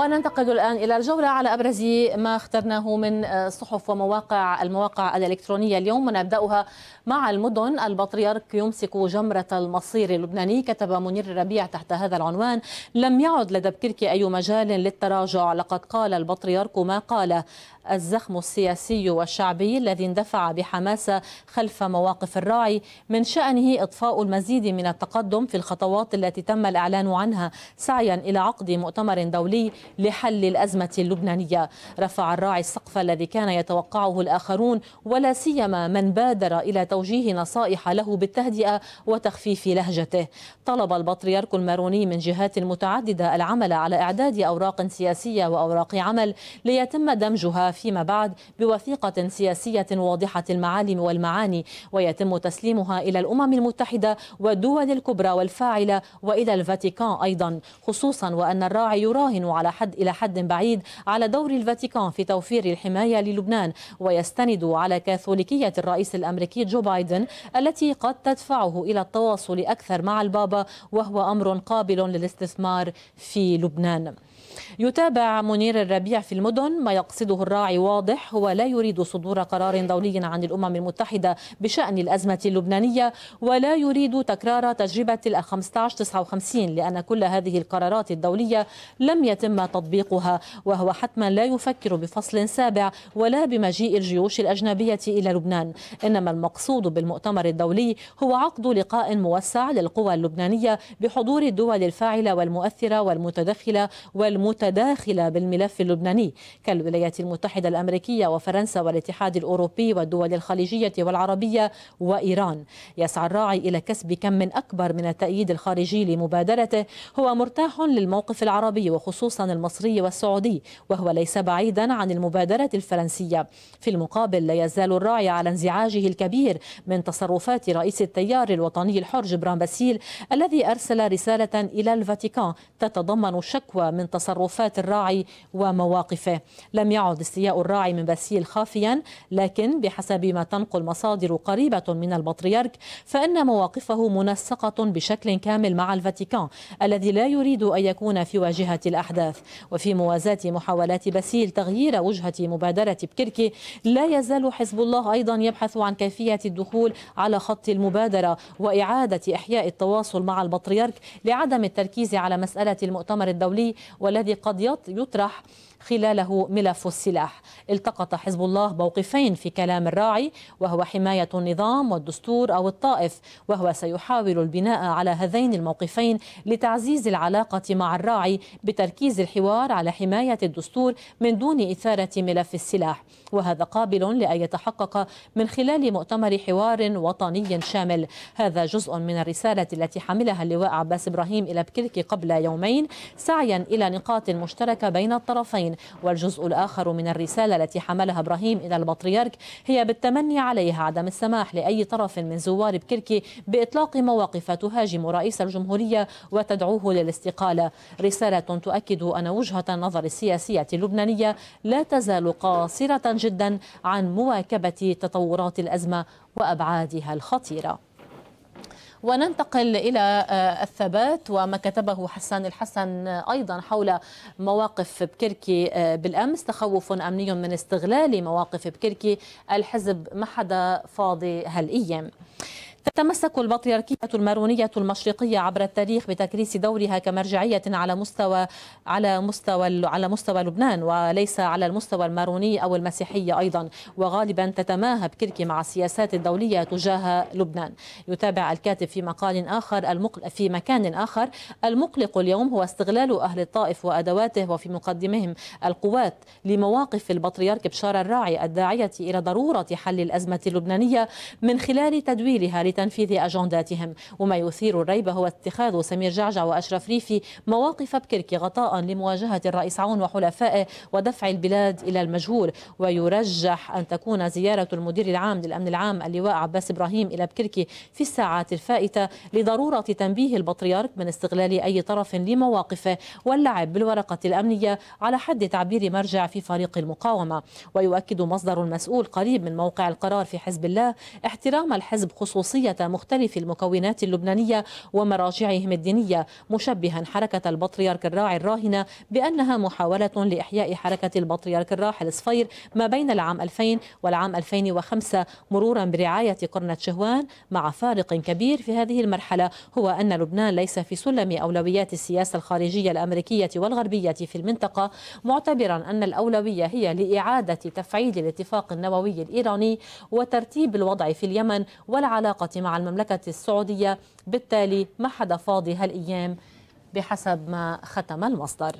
وننتقل الآن إلى الجولة على أبرز ما اخترناه من آه، صحف ومواقع المواقع الإلكترونية اليوم ونبدأها مع المدن البطريرك يمسك جمرة المصير اللبناني كتب منير الربيع تحت هذا العنوان لم يعد لدى بكركي أي مجال للتراجع لقد قال البطريرك ما قال الزخم السياسي والشعبي الذي اندفع بحماسة خلف مواقف الراعي من شأنه إطفاء المزيد من التقدم في الخطوات التي تم الإعلان عنها سعيا إلى عقد مؤتمر دولي لحل الأزمة اللبنانية رفع الراعي السقف الذي كان يتوقعه الآخرون ولا سيما من بادر إلى توجيه نصائح له بالتهدئة وتخفيف لهجته طلب البطريرك الماروني من جهات متعددة العمل على إعداد أوراق سياسية وأوراق عمل ليتم دمجها فيما بعد بوثيقة سياسية واضحة المعالم والمعاني ويتم تسليمها إلى الأمم المتحدة والدول الكبرى والفاعلة وإلى الفاتيكان أيضا خصوصا وأن الراعي يراهن على حد إلى حد بعيد على دور الفاتيكان في توفير الحماية للبنان ويستند على كاثوليكية الرئيس الأمريكي جو بايدن التي قد تدفعه إلى التواصل أكثر مع البابا وهو أمر قابل للاستثمار في لبنان يتابع منير الربيع في المدن ما يقصده الراعي واضح هو لا يريد صدور قرار دولي عن الأمم المتحدة بشأن الأزمة اللبنانية ولا يريد تكرار تجربة ال 1559 لأن كل هذه القرارات الدولية لم يتم تطبيقها وهو حتما لا يفكر بفصل سابع ولا بمجيء الجيوش الأجنبية إلى لبنان إنما المقصود بالمؤتمر الدولي هو عقد لقاء موسع للقوى اللبنانية بحضور الدول الفاعلة والمؤثرة والمتدخلة والم المتداخلة بالملف اللبناني كالولايات المتحدة الأمريكية وفرنسا والاتحاد الأوروبي والدول الخليجية والعربية وإيران يسعى الراعي إلى كسب كم من أكبر من التأييد الخارجي لمبادرته هو مرتاح للموقف العربي وخصوصا المصري والسعودي وهو ليس بعيدا عن المبادرة الفرنسية في المقابل لا يزال الراعي على انزعاجه الكبير من تصرفات رئيس التيار الوطني الحر جبران باسيل الذي أرسل رسالة إلى الفاتيكان تتضمن شكوى من تصرفات تصرفات الراعي ومواقفه لم يعد استياء الراعي من باسيل خافيا لكن بحسب ما تنقل مصادر قريبة من البطريرك فإن مواقفه منسقة بشكل كامل مع الفاتيكان الذي لا يريد أن يكون في واجهة الأحداث وفي موازاة محاولات باسيل تغيير وجهة مبادرة بكركي لا يزال حزب الله أيضا يبحث عن كيفية الدخول على خط المبادرة وإعادة إحياء التواصل مع البطريرك لعدم التركيز على مسألة المؤتمر الدولي ولا الذي قد يطرح خلاله ملف السلاح التقط حزب الله موقفين في كلام الراعي وهو حماية النظام والدستور أو الطائف وهو سيحاول البناء على هذين الموقفين لتعزيز العلاقة مع الراعي بتركيز الحوار على حماية الدستور من دون إثارة ملف السلاح وهذا قابل لأن يتحقق من خلال مؤتمر حوار وطني شامل هذا جزء من الرسالة التي حملها اللواء عباس إبراهيم إلى بكلك قبل يومين سعيا إلى نقاط مشتركة بين الطرفين الحسين والجزء الآخر من الرسالة التي حملها إبراهيم إلى البطريرك هي بالتمني عليها عدم السماح لأي طرف من زوار بكركي بإطلاق مواقف تهاجم رئيس الجمهورية وتدعوه للاستقالة رسالة تؤكد أن وجهة النظر السياسية اللبنانية لا تزال قاصرة جدا عن مواكبة تطورات الأزمة وأبعادها الخطيرة وننتقل إلى آه، الثبات وما كتبه حسان الحسن آه، أيضا حول مواقف بكركي آه، بالأمس تخوف أمني من استغلال مواقف بكركي الحزب ما حدا فاضي هالأيام تتمسك البطريركية المارونية المشرقية عبر التاريخ بتكريس دورها كمرجعية على مستوى على مستوى على مستوى لبنان وليس على المستوى الماروني أو المسيحي أيضا وغالبا تتماهى بكركي مع السياسات الدولية تجاه لبنان يتابع الكاتب في مقال آخر المقل في مكان آخر المقلق اليوم هو استغلال أهل الطائف وأدواته وفي مقدمهم القوات لمواقف البطريرك بشار الراعي الداعية إلى ضرورة حل الأزمة اللبنانية من خلال تدويرها لتنفيذ أجنداتهم وما يثير الريب هو اتخاذ سمير جعجع وأشرف ريفي مواقف بكركي غطاء لمواجهة الرئيس عون وحلفائه ودفع البلاد إلى المجهول ويرجح أن تكون زيارة المدير العام للأمن العام اللواء عباس إبراهيم إلى بكركي في الساعات الفائتة لضرورة تنبيه البطريرك من استغلال أي طرف لمواقفه واللعب بالورقة الأمنية على حد تعبير مرجع في فريق المقاومة ويؤكد مصدر مسؤول قريب من موقع القرار في حزب الله احترام الحزب خصوصية شخصية مختلف المكونات اللبنانية ومراجعهم الدينية مشبها حركة البطريرك الراعي الراهنة بأنها محاولة لإحياء حركة البطريرك الراحل صفير ما بين العام 2000 والعام 2005 مرورا برعاية قرنة شهوان مع فارق كبير في هذه المرحلة هو أن لبنان ليس في سلم أولويات السياسة الخارجية الأمريكية والغربية في المنطقة معتبرا أن الأولوية هي لإعادة تفعيل الاتفاق النووي الإيراني وترتيب الوضع في اليمن والعلاقة مع المملكة السعودية بالتالي ما حدا فاضي هالأيام بحسب ما ختم المصدر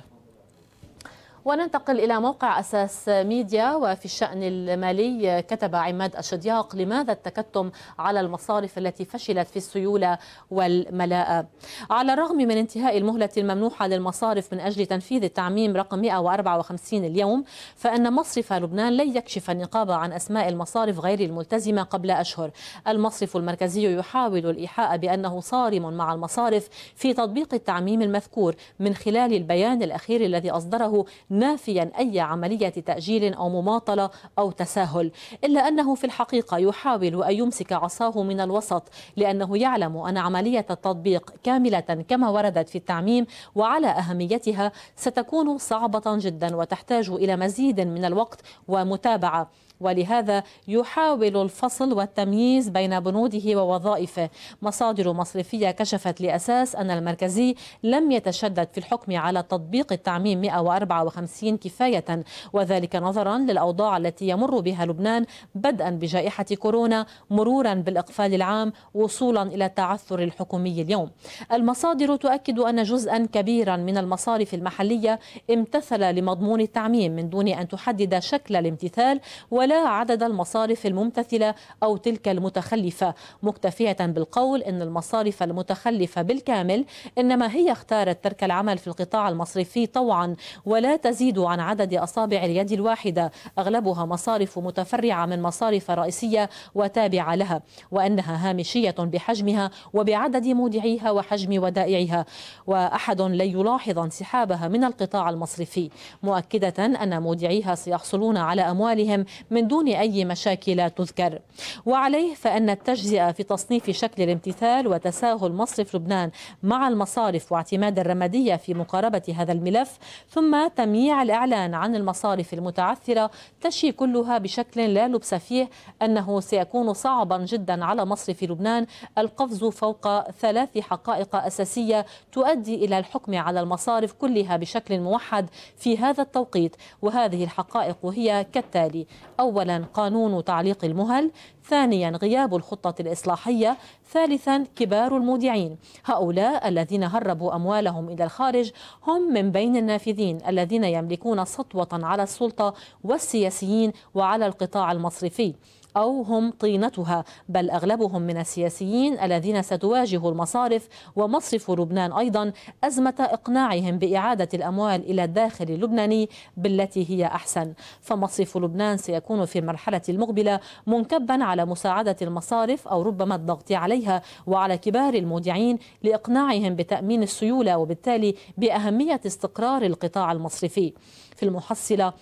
وننتقل إلى موقع أساس ميديا وفي الشأن المالي كتب عماد الشدياق لماذا التكتم على المصارف التي فشلت في السيولة والملاءة على الرغم من انتهاء المهلة الممنوحة للمصارف من أجل تنفيذ التعميم رقم 154 اليوم فإن مصرف لبنان لن يكشف النقابة عن أسماء المصارف غير الملتزمة قبل أشهر المصرف المركزي يحاول الإيحاء بأنه صارم مع المصارف في تطبيق التعميم المذكور من خلال البيان الأخير الذي أصدره نافيا أي عملية تأجيل أو مماطلة أو تساهل إلا أنه في الحقيقة يحاول أن يمسك عصاه من الوسط لأنه يعلم أن عملية التطبيق كاملة كما وردت في التعميم وعلى أهميتها ستكون صعبة جدا وتحتاج إلى مزيد من الوقت ومتابعة ولهذا يحاول الفصل والتمييز بين بنوده ووظائفه مصادر مصرفية كشفت لأساس أن المركزي لم يتشدد في الحكم على تطبيق التعميم 154 كفاية وذلك نظرا للأوضاع التي يمر بها لبنان بدءا بجائحة كورونا مرورا بالإقفال العام وصولا إلى التعثر الحكومي اليوم المصادر تؤكد أن جزءا كبيرا من المصارف المحلية امتثل لمضمون التعميم من دون أن تحدد شكل الامتثال ولا ولا عدد المصارف الممتثلة أو تلك المتخلفة مكتفية بالقول أن المصارف المتخلفة بالكامل إنما هي اختارت ترك العمل في القطاع المصرفي طوعا ولا تزيد عن عدد أصابع اليد الواحدة أغلبها مصارف متفرعة من مصارف رئيسية وتابعة لها وأنها هامشية بحجمها وبعدد مودعيها وحجم ودائعها وأحد لن يلاحظ انسحابها من القطاع المصرفي مؤكدة أن مودعيها سيحصلون على أموالهم من ومن دون أي مشاكل تذكر وعليه فأن التجزئة في تصنيف شكل الامتثال وتساهل مصرف لبنان مع المصارف واعتماد الرمادية في مقاربة هذا الملف ثم تمييع الإعلان عن المصارف المتعثرة تشي كلها بشكل لا لبس فيه أنه سيكون صعبا جدا على مصرف لبنان القفز فوق ثلاث حقائق أساسية تؤدي إلى الحكم على المصارف كلها بشكل موحد في هذا التوقيت وهذه الحقائق هي كالتالي أو أولا قانون تعليق المهل ثانيا غياب الخطة الإصلاحية ثالثا كبار المودعين هؤلاء الذين هربوا أموالهم إلى الخارج هم من بين النافذين الذين يملكون سطوة على السلطة والسياسيين وعلى القطاع المصرفي أو هم طينتها بل أغلبهم من السياسيين الذين ستواجه المصارف ومصرف لبنان أيضا أزمة إقناعهم بإعادة الأموال إلى الداخل اللبناني بالتي هي أحسن فمصرف لبنان سيكون في المرحلة المقبلة منكبا على مساعدة المصارف أو ربما الضغط عليها وعلى كبار المودعين لإقناعهم بتأمين السيولة وبالتالي بأهمية استقرار القطاع المصرفي في المحصلة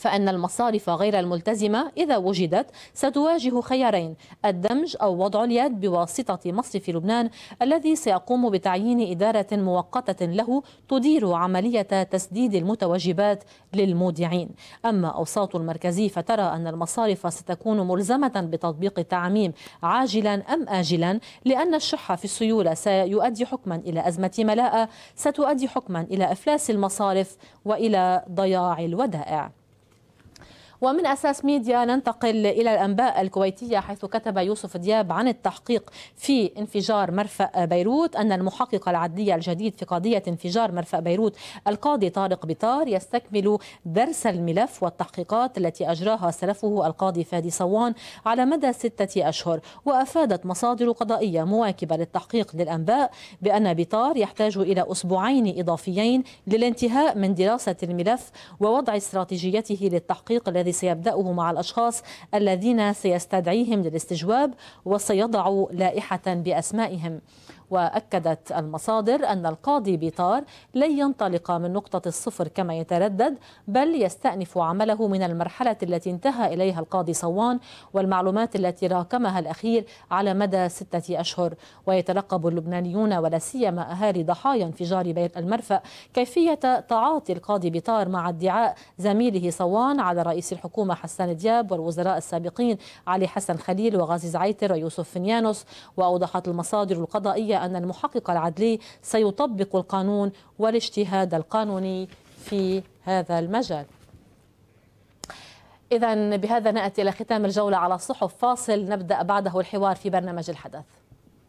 فأن المصارف غير الملتزمة إذا وجدت ستواجه خيارين الدمج أو وضع اليد بواسطة مصرف لبنان الذي سيقوم بتعيين إدارة مؤقتة له تدير عملية تسديد المتوجبات للمودعين أما أوساط المركزي فترى أن المصارف ستكون ملزمة بتطبيق التعميم عاجلا أم آجلا لأن الشح في السيولة سيؤدي حكما إلى أزمة ملاءة ستؤدي حكما إلى إفلاس المصارف وإلى ضياع الودائع ومن أساس ميديا ننتقل إلى الأنباء الكويتية حيث كتب يوسف دياب عن التحقيق في انفجار مرفأ بيروت أن المحقق العدلي الجديد في قضية انفجار مرفأ بيروت القاضي طارق بطار يستكمل درس الملف والتحقيقات التي أجراها سلفه القاضي فادي صوان على مدى ستة أشهر وأفادت مصادر قضائية مواكبة للتحقيق للأنباء بأن بطار يحتاج إلى أسبوعين إضافيين للانتهاء من دراسة الملف ووضع استراتيجيته للتحقيق الذي الذي سيبدأه مع الأشخاص الذين سيستدعيهم للاستجواب وسيضع لائحة بأسمائهم وأكدت المصادر أن القاضي بيطار لن ينطلق من نقطة الصفر كما يتردد بل يستأنف عمله من المرحلة التي انتهى إليها القاضي صوان والمعلومات التي راكمها الأخير على مدى ستة أشهر ويترقب اللبنانيون ولا سيما أهالي ضحايا انفجار بيت المرفأ كيفية تعاطي القاضي بيطار مع ادعاء زميله صوان على رئيس الحكومة حسان دياب والوزراء السابقين علي حسن خليل وغازي زعيتر ويوسف فنيانوس وأوضحت المصادر القضائية أن المحقق العدلي سيطبق القانون والاجتهاد القانوني في هذا المجال إذا بهذا نأتي إلى ختام الجولة على الصحف فاصل نبدأ بعده الحوار في برنامج الحدث